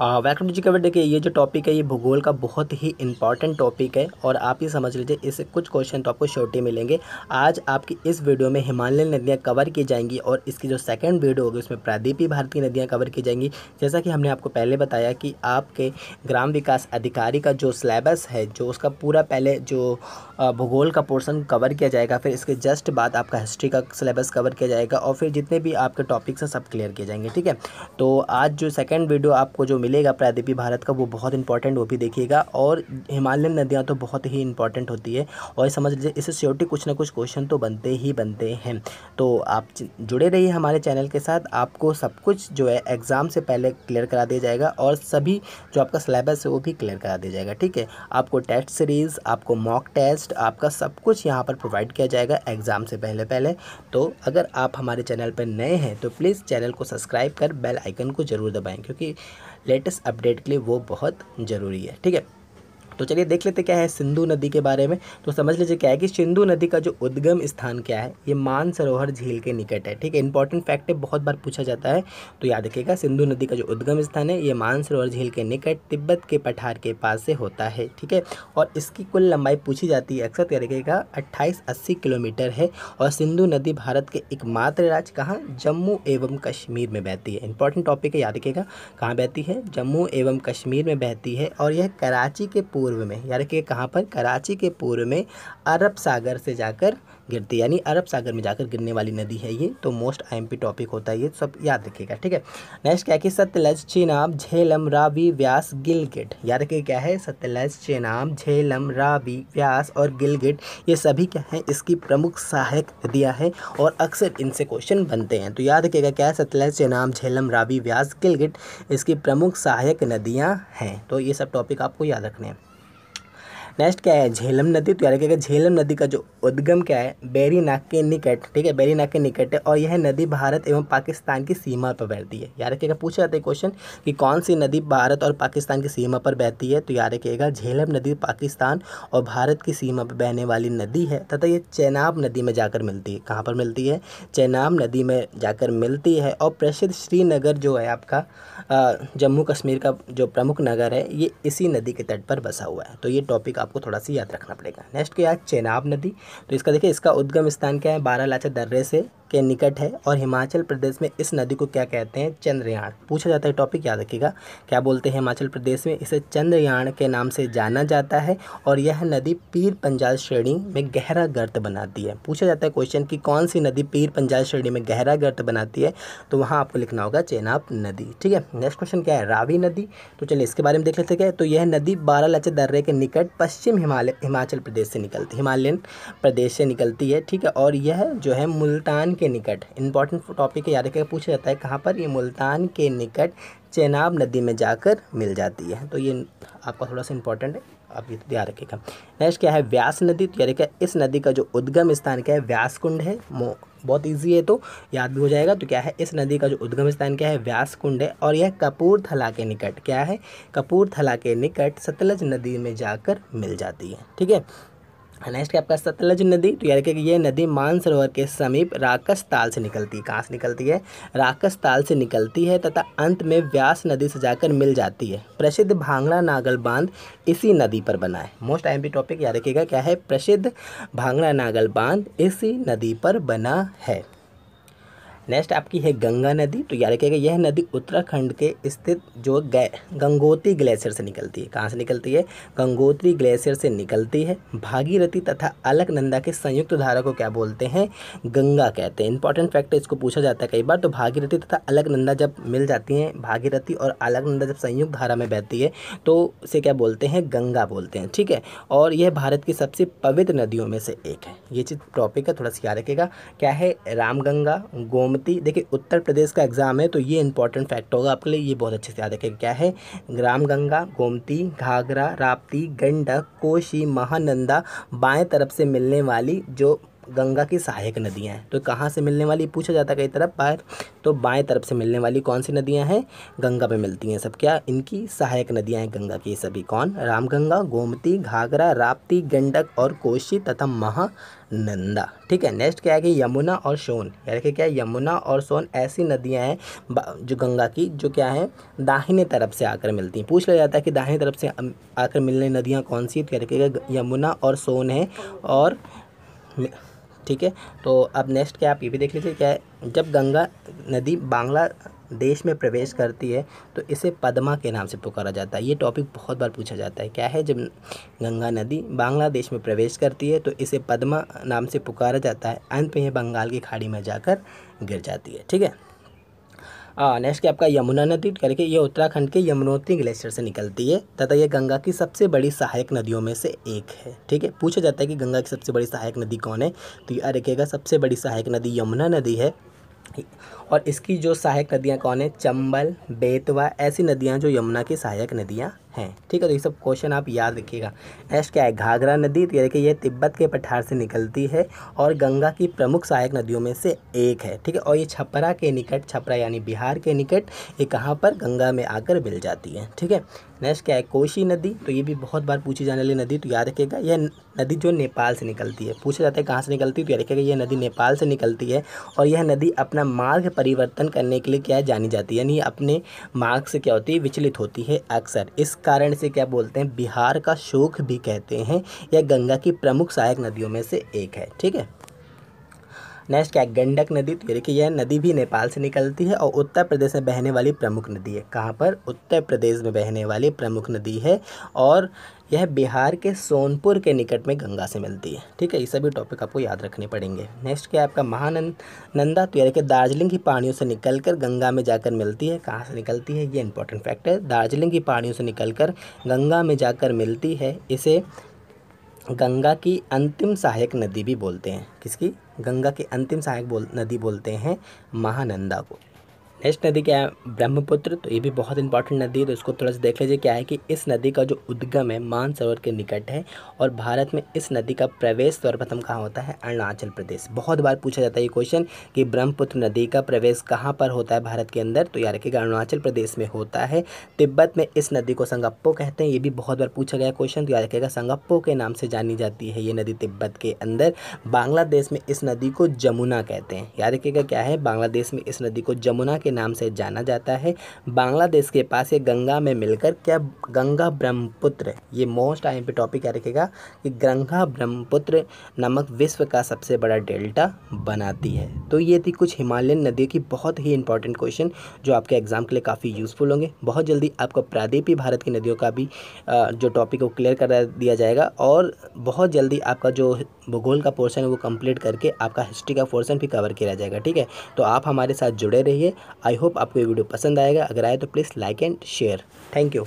welcome to ji cover देखिए ये जो टॉपिक है ये भूगोल का बहुत ही इंपॉर्टेंट टॉपिक है और आप ये समझ लीजिए इससे कुछ क्वेश्चन तो आपको शॉर्टी मिलेंगे आज आपकी इस वीडियो में हिमालयन नदियाँ कवर की जाएंगी और इसकी जो सेकंड वीडियो होगी उसमें प्रादीपी भारत की नदियाँ कवर की जाएंगी जैसा कि हमने आपको पहले बताया कि आपके ग्राम विकास अधिकारी का जो सिलेबस है जो उसका पूरा पहले जो भूगोल का पोर्सन कवर किया जाएगा फिर इसके जस्ट बाद आपका हिस्ट्री का सिलेबस कवर किया जाएगा और फिर जितने भी आपके टॉपिक्स हैं सब क्लियर किए जाएंगे ठीक है तो आज जो सेकेंड वीडियो आपको जो मिलेगा प्रायद्वीपी भारत का वो बहुत इंपॉर्टेंट वो भी देखिएगा और हिमालयन नदियाँ तो बहुत ही इंपॉर्टेंट होती है और समझ लीजिए इससे सियोरिटी कुछ ना कुछ क्वेश्चन तो बनते ही बनते हैं तो आप जुड़े रहिए हमारे चैनल के साथ आपको सब कुछ जो है एग्ज़ाम से पहले क्लियर करा दिया जाएगा और सभी जो आपका सिलेबस है वो भी क्लियर करा दिया जाएगा ठीक है आपको टेस्ट सीरीज़ आपको मॉक टेस्ट आपका सब कुछ यहाँ पर प्रोवाइड किया जाएगा एग्ज़ाम से पहले पहले तो अगर आप हमारे चैनल पर नए हैं तो प्लीज़ चैनल को सब्सक्राइब कर बेल आइकन को ज़रूर दबाएँ क्योंकि लेटेस्ट अपडेट के लिए वो बहुत ज़रूरी है ठीक है तो चलिए देख लेते क्या है सिंधु नदी के बारे में तो समझ लीजिए क्या है कि सिंधु नदी का जो उद्गम स्थान क्या है ये मानसरोवर झील के निकट है ठीक है इंपॉर्टेंट फैक्ट है बहुत बार पूछा जाता है तो याद रखिएगा सिंधु नदी का जो उद्गम स्थान है ये मानसरोवर झील के निकट तिब्बत के पठार के पास से होता है ठीक है और इसकी कुल लंबाई पूछी जाती है अक्सर का तो अट्ठाईस अस्सी किलोमीटर है और सिंधु नदी भारत के एकमात्र राज्य कहाँ जम्मू एवं कश्मीर में बहती है इंपॉर्टेंट टॉपिक है याद रखिएगा कहाँ बहती है जम्मू एवं कश्मीर में बहती है और यह कराची के पूर्व पूर्व में यानी कि कहाँ पर कराची के पूर्व में अरब सागर से जाकर गिरती यानी अरब सागर में जाकर गिरने वाली नदी है ये तो मोस्ट पी टॉपिक होता है ये सब याद रखिएगा ठीक है नेक्स्ट क्या है कि सतलज चेनाब झेलम रावी व्यास गिलगिट याद रखिए क्या है सतलज चेनाब झेलम रावी व्यास और गिलगिट ये सभी क्या है इसकी प्रमुख सहायक नदियाँ हैं और अक्सर इनसे क्वेश्चन बनते हैं तो याद रखिएगा क्या है सतलज चेनाब झेलम रावी व्यास गिलगिट इसकी प्रमुख सहायक नदियाँ हैं तो ये सब टॉपिक आपको याद रखने हैं नेक्स्ट क्या है झेलम नदी तो यार क्या झेलम नदी का जो उद्गम क्या है बेरी नाग के निकट ठीक है बेरी नाग के निकट है और यह नदी भारत एवं पाकिस्तान की सीमा पर बहती है यार क्या पूछा जाता है क्वेश्चन कि कौन सी नदी भारत और पाकिस्तान की सीमा पर बहती है तो यार रखिएगा झेलम नदी पाकिस्तान और भारत की सीमा पर बहने वाली नदी है तथा ये चेनाब नदी में जाकर मिलती है कहाँ पर मिलती है चेनाब नदी में जाकर मिलती है और प्रसिद्ध श्रीनगर जो है आपका जम्मू कश्मीर का जो प्रमुख नगर है ये इसी नदी के तट पर बसा हुआ है तो ये टॉपिक आपको थोड़ा सा याद रखना पड़ेगा नेक्स्ट क्या है चेनाब नदी तो इसका देखिए इसका उद्गम स्थान क्या है बारह लाचा दर्रे से के निकट है और हिमाचल प्रदेश में इस नदी को क्या कहते हैं चंद्रयाण पूछा जाता है टॉपिक याद रखिएगा क्या बोलते हैं हिमाचल प्रदेश में इसे चंद्रयाण के नाम से जाना जाता है और यह नदी पीर पंजाल श्रेणी में गहरा गर्त बनाती है पूछा जाता है क्वेश्चन कि कौन सी नदी पीर पंजाल श्रेणी में गहरा गर्त बनाती है तो वहाँ आपको लिखना होगा चेनाब नदी ठीक है नेक्स्ट क्वेश्चन क्या है रावी नदी तो चलिए इसके बारे में देख लेते हैं तो यह नदी लच दर्रे के निकट पश्चिम हिमालय हिमाचल प्रदेश से निकलती हिमालयन प्रदेश से निकलती है ठीक है और यह जो है मुल्तान के निकट इंपॉर्टेंट टॉपिक याद रखेगा पूछा जाता है कहाँ पर ये मुल्तान के निकट चेनाब नदी में जाकर मिल जाती है तो ये आपका थोड़ा सा इंपॉर्टेंट है आप ये ध्यान रखिएगा नेक्स्ट क्या है व्यास नदी तो याद रखिएगा इस नदी का जो उद्गम स्थान क्या है व्यास कुंड है बहुत ईजी है तो याद भी हो जाएगा तो क्या है इस नदी का जो उद्गम स्थान क्या है व्यास कुंड है और यह कपूरथला के निकट क्या है कपूरथला के निकट सतलज नदी में जाकर मिल जाती है ठीक है नेक्स्ट आपका सतलज नदी तो यार कि ये नदी मानसरोवर के समीप राकस ताल से निकलती है कहाँ से निकलती है राकस ताल से निकलती है तथा अंत में व्यास नदी से जाकर मिल जाती है प्रसिद्ध भांगड़ा नागल बांध इसी नदी पर बना है मोस्ट आई टॉपिक याद रखिएगा क्या है प्रसिद्ध भांगड़ा नागल बांध इसी नदी पर बना है नेक्स्ट आपकी है गंगा नदी तो याद रखिएगा यह नदी उत्तराखंड के स्थित जो गंगोत्री ग्लेशियर से निकलती है कहाँ से निकलती है गंगोत्री ग्लेशियर से निकलती है भागीरथी तथा अलकनंदा के संयुक्त धारा को क्या बोलते हैं गंगा कहते हैं इंपॉर्टेंट फैक्ट इसको पूछा जाता है कई बार तो भागीरथी तथा अलकनंदा जब मिल जाती हैं भागीरथी और अलकनंदा जब संयुक्त धारा में बहती है तो उसे क्या बोलते हैं गंगा बोलते हैं ठीक है और यह भारत की सबसे पवित्र नदियों में से एक है ये चीज़ टॉपिक है थोड़ा सा याद रखेगा क्या है रामगंगा गोम अनुमति देखिए उत्तर प्रदेश का एग्ज़ाम है तो ये इंपॉर्टेंट फैक्ट होगा आपके लिए ये बहुत अच्छे से याद रखेगा क्या है ग्राम गंगा गोमती घाघरा राप्ती गंडक कोशी महानंदा बाएं तरफ से मिलने वाली जो गंगा की सहायक नदियाँ हैं तो कहाँ से मिलने वाली पूछा जाता है कई तरफ बाहर तो बाएं तरफ से मिलने वाली कौन सी नदियाँ हैं गंगा पे मिलती हैं सब क्या इनकी सहायक नदियाँ हैं गंगा की सभी कौन रामगंगा गोमती घाघरा राप्ती गंडक और कोशी तथा महानंदा ठीक है नेक्स्ट क्या है कि यमुना और सोन यार कि क्या यमुना और सोन ऐसी नदियाँ हैं जो गंगा की जो क्या है दाहिने तरफ से आकर मिलती हैं पूछ लिया जाता है कि दाहिने तरफ से आकर मिलने नदियाँ कौन सी तो यानी यमुना और सोन है और ठीक है तो अब नेक्स्ट क्या आप ये भी देख लीजिए क्या है जब गंगा नदी बांग्ला देश में प्रवेश करती है तो इसे पद्मा के नाम से पुकारा जाता है ये टॉपिक बहुत बार पूछा जाता है क्या है जब गंगा नदी बांग्लादेश में प्रवेश करती है तो इसे पद्मा नाम से पुकारा जाता है अंत में यह बंगाल की खाड़ी में जाकर गिर जाती है ठीक है नेक्स्ट आपका यमुना नदी करके ये उत्तराखंड के यमुनोत्री ग्लेशियर से निकलती है तथा ये गंगा की सबसे बड़ी सहायक नदियों में से एक है ठीक है पूछा जाता है कि गंगा की सबसे बड़ी सहायक नदी कौन है तो ये रखेगा सबसे बड़ी सहायक नदी यमुना नदी है और इसकी जो सहायक नदियाँ कौन है चंबल बेतवा ऐसी नदियाँ जो यमुना की सहायक नदियाँ हैं ठीक है तो ये सब क्वेश्चन आप याद रखिएगा नेक्स्ट क्या है घाघरा नदी तो देखिए ये तिब्बत के पठार से निकलती है और गंगा की प्रमुख सहायक नदियों में से एक है ठीक है और ये छपरा के निकट छपरा यानी बिहार के निकट ये कहाँ पर गंगा में आकर मिल जाती है ठीक है नेक्स्ट क्या है कोशी नदी तो ये भी बहुत बार पूछी जाने वाली नदी तो याद रखिएगा यह नदी जो नेपाल से निकलती है पूछा जाता है कहाँ से निकलती है तो याद रखिएगा यह नदी नेपाल से निकलती है और यह नदी अपना मार्ग परिवर्तन करने के लिए क्या जानी जाती है यानी अपने मार्ग से क्या होती है विचलित होती है अक्सर इस कारण से क्या बोलते हैं बिहार का शोक भी कहते हैं यह गंगा की प्रमुख सहायक नदियों में से एक है ठीक है नेक्स्ट क्या गंडक नदी तो देखिए यह नदी भी नेपाल से निकलती है और उत्तर प्रदेश में बहने वाली प्रमुख नदी है कहाँ पर उत्तर प्रदेश में बहने वाली प्रमुख नदी है और यह बिहार के सोनपुर के निकट में गंगा से मिलती है ठीक है ये सभी टॉपिक आपको याद रखने पड़ेंगे नेक्स्ट क्या है आपका महानंदा तो यानी कि दार्जिलिंग की पानियों से निकलकर गंगा में जाकर मिलती है कहाँ से निकलती है ये इंपॉर्टेंट फैक्ट है दार्जिलिंग की पानियों से निकलकर गंगा में जाकर मिलती है इसे गंगा की अंतिम सहायक नदी भी बोलते हैं किसकी गंगा की अंतिम सहायक बोल नदी बोलते हैं महानंदा को नेक्स्ट नदी क्या है ब्रह्मपुत्र तो ये भी बहुत इंपॉर्टेंट नदी है तो इसको थोड़ा सा देख लीजिए क्या है कि इस नदी का जो उद्गम है मानसरोवर के निकट है और भारत में इस नदी का प्रवेश सर्वप्रथम कहाँ होता है अरुणाचल प्रदेश बहुत बार पूछा जाता है ये क्वेश्चन कि ब्रह्मपुत्र नदी का प्रवेश कहाँ पर होता है भारत के अंदर तो यार रखिएगा अरुणाचल प्रदेश में होता है तिब्बत में इस नदी को संगप्पो कहते हैं ये भी बहुत बार पूछा गया क्वेश्चन तो याद रखेगा संगप्पो के नाम से जानी जाती है ये नदी तिब्बत के अंदर बांग्लादेश में इस नदी को जमुना कहते हैं याद रखेगा क्या है बांग्लादेश में इस नदी को जमुना के नाम से जाना जाता है बांग्लादेश के पास ये गंगा में मिलकर क्या गंगा ब्रह्मपुत्र ये मोस्ट आई पे टॉपिक क्या रखेगा कि गंगा ब्रह्मपुत्र नमक विश्व का सबसे बड़ा डेल्टा बनाती है तो ये थी कुछ हिमालयन नदियों की बहुत ही इंपॉर्टेंट क्वेश्चन जो आपके एग्जाम के लिए काफ़ी यूज़फुल होंगे बहुत जल्दी आपको प्रादीपी भारत की नदियों का भी जो टॉपिक वो क्लियर कर दिया जाएगा और बहुत जल्दी आपका जो भूगोल का पोर्सन है वो कंप्लीट करके आपका हिस्ट्री का पोर्सन भी कवर किया जाएगा ठीक है तो आप हमारे साथ जुड़े रहिए आई होप आपको ये वीडियो पसंद आएगा अगर आए तो please like and share thank you